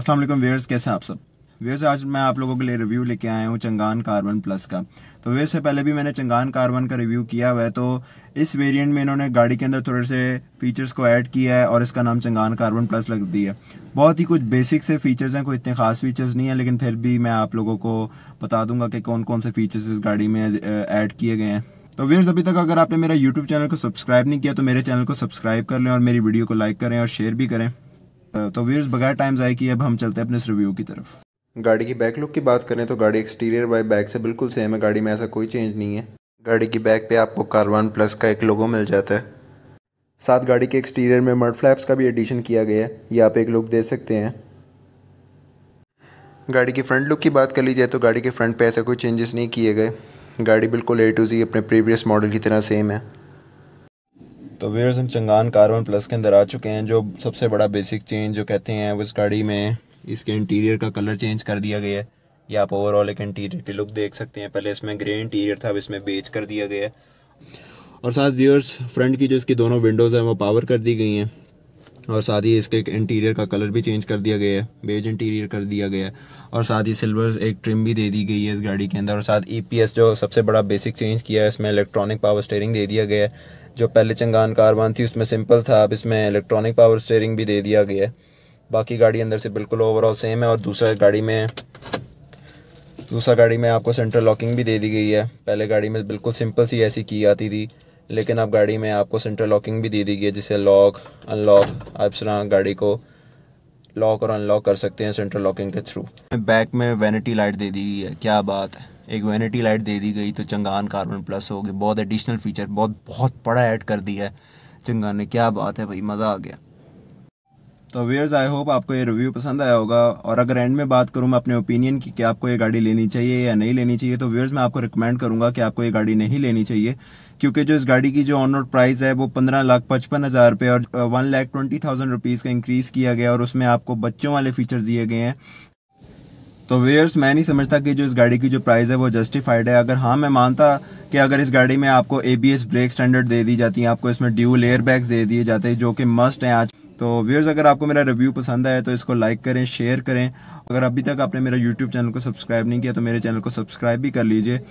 Aslam wears कैसे हैं आप सब वेयर्स आज मैं आप लोगों के लिए रिव्यू लेके आया हूँ चंगान कार्बन प्लस का तो वेयर से पहले भी मैंने चंगान कार्बन का रिव्यू किया हुआ है तो इस वेरिएंट में इन्होंने गाड़ी के अंदर थोड़े से फीचर्स को ऐड किया है और इसका नाम चंगान कार्बन प्लस लग दिया बहुत ही कुछ बेसिक से फीचर्स हैं कोई इतने खास फीचर्स नहीं है लेकिन फिर भी मैं आप लोगों को बता दूंगा कि कौन कौन से फीचर्स इस गाड़ी में ऐड किए गए हैं तो वीयर्स अभी तक अगर आपने मेरा यूट्यूब चैनल को सब्सक्राइब नहीं किया तो मेरे चैनल को सब्सक्राइब कर लें और मेरी वीडियो को लाइक करें और शेयर भी करें तो व्यूर्स बगैर टाइम ज़ाय कि अब हम चलते हैं अपने इस रिव्यू की तरफ गाड़ी की बैक लुक की बात करें तो गाड़ी एक्सटीरियर बाई बैक से बिल्कुल सेम है गाड़ी में ऐसा कोई चेंज नहीं है गाड़ी की बैक पे आपको कारवान प्लस का एक लोगो मिल जाता है साथ गाड़ी के एक्सटीरियर में मर्ड फ्लैप्स का भी एडिशन किया गया है ये आप एक लुक दे सकते हैं गाड़ी की फ्रंट लुक की बात कर ली जाए तो गाड़ी के फ्रंट पे ऐसा कोई चेंजेस नहीं किए गए गाड़ी बिल्कुल ए टू जी अपने प्रीवियस मॉडल की तरह सेम है तो वेयर्स हम चंगान कार्बन प्लस के अंदर आ चुके हैं जो सबसे बड़ा बेसिक चेंज जो कहते हैं वो इस गाड़ी में इसके इंटीरियर का कलर चेंज कर दिया गया है ये आप ओवरऑल एक इंटीरियर की लुक देख सकते हैं पहले इसमें ग्रे इंटीरियर था अब इसमें बेच कर दिया गया है और साथ व्यूअर्स फ्रंट की जो इसकी दोनों विंडोज़ हैं वो पावर कर दी गई हैं और साथ ही इसके इंटीरियर का कलर भी चेंज कर दिया गया है बेज इंटीरियर कर दिया गया है और साथ ही सिल्वर एक ट्रिम भी दे दी गई है इस गाड़ी के अंदर और साथ ईपीएस e जो सबसे बड़ा बेसिक चेंज किया है इसमें इलेक्ट्रॉनिक पावर स्टेयरिंग दे दिया गया है जो पहले चंगान कारबान थी उसमें सिंपल था अब इसमें इलेक्ट्रॉनिक पावर स्टेयरिंग भी दे दिया गया है बाकी गाड़ी अंदर से बिल्कुल ओवरऑल सेम है और दूसरा गाड़ी में दूसरा गाड़ी में आपको सेंट्रल लॉकिंग भी दे दी गई है पहले गाड़ी में बिल्कुल सिंपल सी ऐसी की आती थी लेकिन अब गाड़ी में आपको सेंट्रल लॉकिंग भी दे दी गई है जिससे लॉक अनलॉक आप इस गाड़ी को लॉक और अनलॉक कर सकते हैं सेंट्रल लॉकिंग के थ्रू बैक में वैनिटी लाइट दे दी गई है क्या बात है एक वैनिटी लाइट दे दी गई तो चंगान कार्बन प्लस हो गए बहुत एडिशनल फीचर बहुत बहुत बड़ा ऐड कर दिया है चंगान ने क्या बात है भाई मज़ा आ गया तो वेयर्स आई होप आपको ये रिव्यू पसंद आया होगा और अगर एंड में बात करूँ मैं अपने ओपिनियन की कि आपको ये गाड़ी लेनी चाहिए या नहीं लेनी चाहिए तो वेयर्स मैं आपको रिकमेंड करूँगा कि आपको ये गाड़ी नहीं लेनी चाहिए क्योंकि जो इस गाड़ी की जो ऑन रोड प्राइस है वो पंद्रह लाख पचपन हज़ार रुपये और one lakh twenty thousand rupees का इंक्रीज़ किया गया और उसमें आपको बच्चों वाले फीचर दिए गए हैं तो वेयर्स मैं नहीं समझता कि जो इस गाड़ी की जो प्राइस है वो जस्टिफाइड है अगर हाँ मैं मानता कि अगर इस गाड़ी में आपको ए ब्रेक स्टैंडर्ड दे दी जाती हैं आपको इसमें ड्यूल एयर बैग्स दे दिए जाते हैं जो कि मस्ट हैं आज तो वेयर्स अगर आपको मेरा रिव्यू पसंद आया तो इसको लाइक करें शेयर करें अगर अभी तक आपने मेरा यूट्यूब चैनल को सब्सक्राइब नहीं किया तो मेरे चैनल को सब्सक्राइब भी कर लीजिए